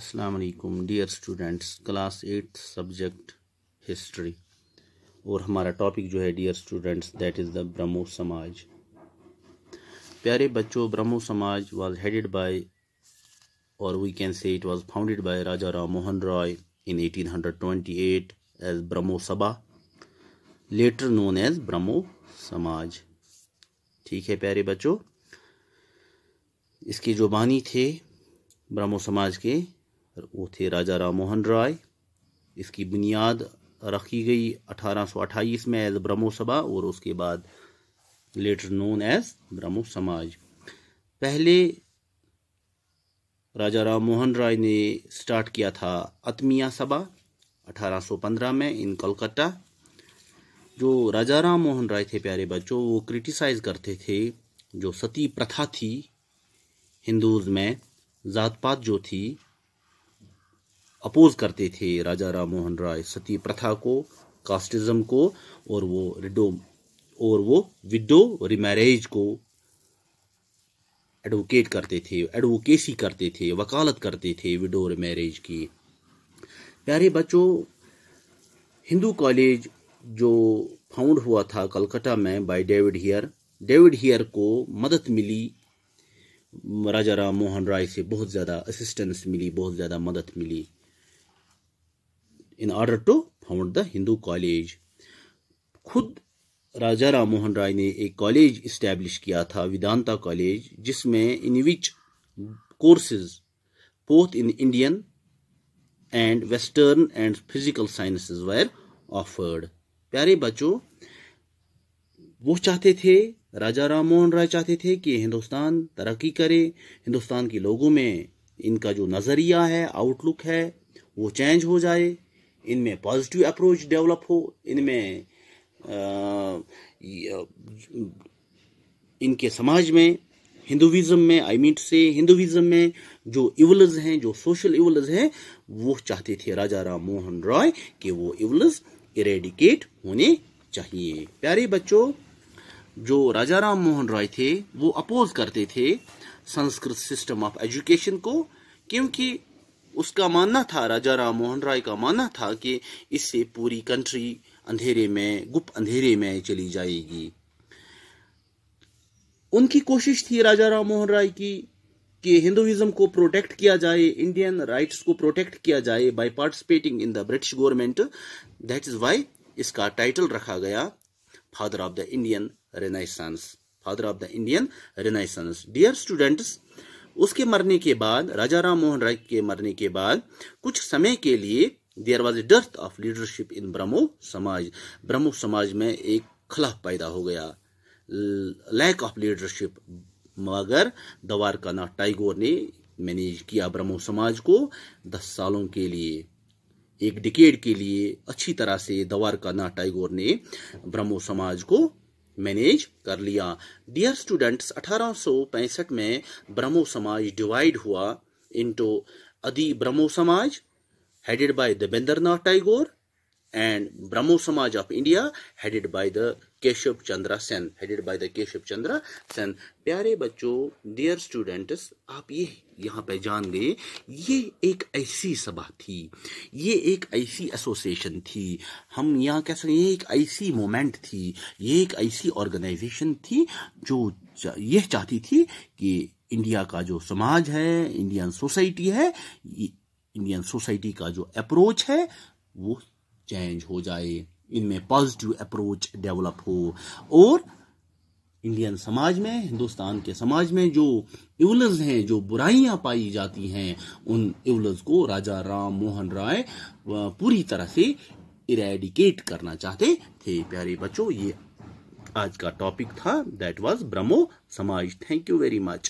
अस्सलाम वालेकुम dear students class eight subject history और हमारा टॉपिक जो है dear students that is the Brahmo Samaj प्यारे बच्चों Brahmo Samaj was headed by और we can say it was founded by Raja Ram Mohan Roy in 1828 as Brahmo Sabha later known as ब्रह्मो समाज ठीक है प्यारे बच्चों इसके जो बानी थे ब्रह्मो समाज के वो थे राजा राम मोहन राय इसकी बुनियाद रखी गई अट्ठाईस में एज ब्रह्मो सभा और उसके बाद लेटर नोन एज ब्रह्मो समाज पहले राजा राम मोहन राय ने स्टार्ट किया था अतमिया सभा 1815 में इन कोलकाता जो राजा राम मोहन राय थे प्यारे बच्चों वो क्रिटिसाइज़ करते थे जो सती प्रथा थी हिंदूज में जात पात जो थी अपोज करते थे राजा राम मोहन राय सती प्रथा को कास्टिज्म को और वो रिडो और वो विडो रिमैरिज को एडवोकेट करते थे एडवोकेसी करते थे वकालत करते थे विडो रिमैरिज की प्यारे बच्चों हिंदू कॉलेज जो फाउंड हुआ था कलकत्ता में by David Hare David Hare को मदद मिली राजा राम मोहन राय से बहुत ज़्यादा असिस्टेंस मिली बहुत ज़्यादा मदद मिली in order to found the Hindu college खुद राजा राम मोहन राय ने एक कॉलेज इस्टेब्लिश किया था विदांता कॉलेज जिसमें in which courses both in Indian and western and physical science were offered प्यारे बच्चों वो चाहते थे राजा राम मोहन राय चाहते थे कि हिंदुस्तान तरक्की करे हिंदुस्तान के लोगों में इनका जो नज़रिया है आउटलुक है वो चेंज हो जाए इनमें पॉजिटिव अप्रोच डेवलप हो इनमें इनके समाज में हिंदुज़म में आई मीन से हिंदुज़म में जो इवल्स हैं जो सोशल इवल्स हैं वो चाहते थे राजा राम मोहन रॉय कि वो इवल्स इरेडिकेट होने चाहिए प्यारे बच्चों जो राजा राम मोहन रॉय थे वो अपोज करते थे संस्कृत सिस्टम ऑफ एजुकेशन को क्योंकि उसका मानना था राजा राम मोहन राय का मानना था कि इससे पूरी कंट्री अंधेरे में गुप्त अंधेरे में चली जाएगी उनकी कोशिश थी राजा राम मोहन राय की कि हिंदुइज्म को प्रोटेक्ट किया जाए इंडियन राइट्स को प्रोटेक्ट किया जाए by participating in the British government that is why इसका टाइटल रखा गया father of the Indian renaissance father of the Indian renaissance dear students उसके मरने के बाद राजा राम मोहन राय के मरने के बाद कुछ समय के लिए there was a dearth of leadership in Brahmo Samaj Brahmo समाज में एक खला पैदा हो गया लैक ऑफ लीडरशिप मगर द्वारका नाथ टाइगोर ने मैनेज किया ब्रह्मो समाज को दस सालों के लिए एक डिकेड के लिए अच्छी तरह से द्वारका नाथ टाइगोर ने ब्रह्मो समाज को मैनेज कर लिया डियर स्टूडेंट्स अठारह में ब्रह्मो समाज डिवाइड हुआ into Adi Brahmo Samaj headed by Debendra Nath Tagore and Brahmo Samaj of India headed by the Keshav Chandra Sen headed by the Keshav Chandra Sen प्यारे बच्चों डियर स्टूडेंट्स आप ये यहाँ पे जान गए ये एक ऐसी सभा थी ये एक ऐसी एसोसिएशन थी हम यहाँ कह सकते ये एक ऐसी मोमेंट थी ये एक ऐसी ऑर्गेनाइजेशन थी जो यह चाहती थी कि इंडिया का जो समाज है इंडियन सोसाइटी है इंडियन सोसाइटी का जो अप्रोच है वो चेंज हो जाए इनमें पॉजिटिव अप्रोच डेवलप हो और इंडियन समाज में हिंदुस्तान के समाज में जो इवलज हैं जो बुराइयां पाई जाती हैं उन इवलज को राजा राम मोहन राय पूरी तरह से इरेडिकेट करना चाहते थे प्यारे बच्चों ये आज का टॉपिक था दैट वाज ब्रह्मो समाज थैंक यू वेरी मच